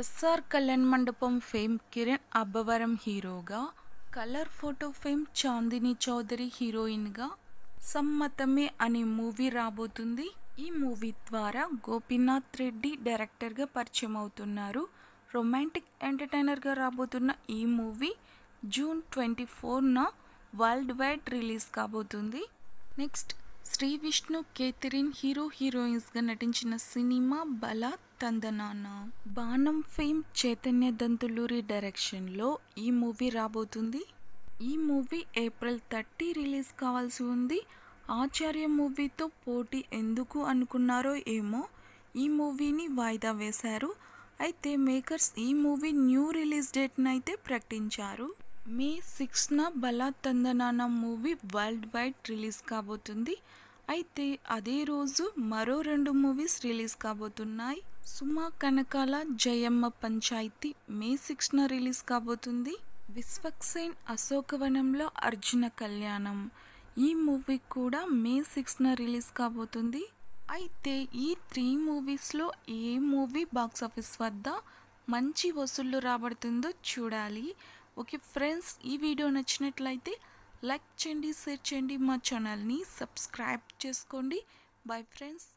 SR Kalyan మండపం fame Kiran Abbavaram హీరోగా colour photo fame Chandini Chowdary హీరోయిన్గా సమ్మతమే అనే మూవీ రాబోతుంది ఈ మూవీ ద్వారా గోపీనాథ్ రెడ్డి డైరెక్టర్గా పరిచయం అవుతున్నారు రొమాంటిక్ ఎంటర్టైనర్గా రాబోతున్న ఈ మూవీ జూన్ ట్వంటీ ఫోర్న వరల్డ్ వైడ్ రిలీజ్ కాబోతుంది next Sri Vishnu Catherine hero హీరోయిన్స్గా నటించిన సినిమా బల తందనాన బాణం ఫేమ్ చైతన్య దంతులూరి డైరెక్షన్లో ఈ మూవీ రాబోతుంది ఈ మూవీ ఏప్రిల్ థర్టీ రిలీజ్ కావాల్సి ఉంది ఆచార్య మూవీతో పోటీ ఎందుకు అనుకున్నారో ఏమో ఈ మూవీని వాయిదా వేశారు అయితే మేకర్స్ ఈ మూవీ న్యూ రిలీజ్ డేట్నైతే ప్రకటించారు మే సిక్స్న Bhalathandanana movie worldwide release కాబోతుంది అయితే అదే రోజు మరో రెండు మూవీస్ రిలీజ్ కాబోతున్నాయి సుమా కనకాల జయమ్మ పంచాయతీ మే సిక్స్న రిలీజ్ కాబోతుంది విశ్వక్సేన్ అశోకవనంలో అర్జున కళ్యాణం ఈ మూవీ కూడా మే సిక్స్న రిలీజ్ కాబోతుంది అయితే ఈ త్రీ మూవీస్లో ఏ మూవీ బాక్సాఫీస్ వద్ద మంచి వసూళ్లు రాబడుతుందో చూడాలి ఓకే ఫ్రెండ్స్ ఈ వీడియో నచ్చినట్లయితే లైక్ చేయండి షేర్ చేయండి మా ఛానల్ని సబ్స్క్రైబ్ చేసుకోండి బాయ్ ఫ్రెండ్స్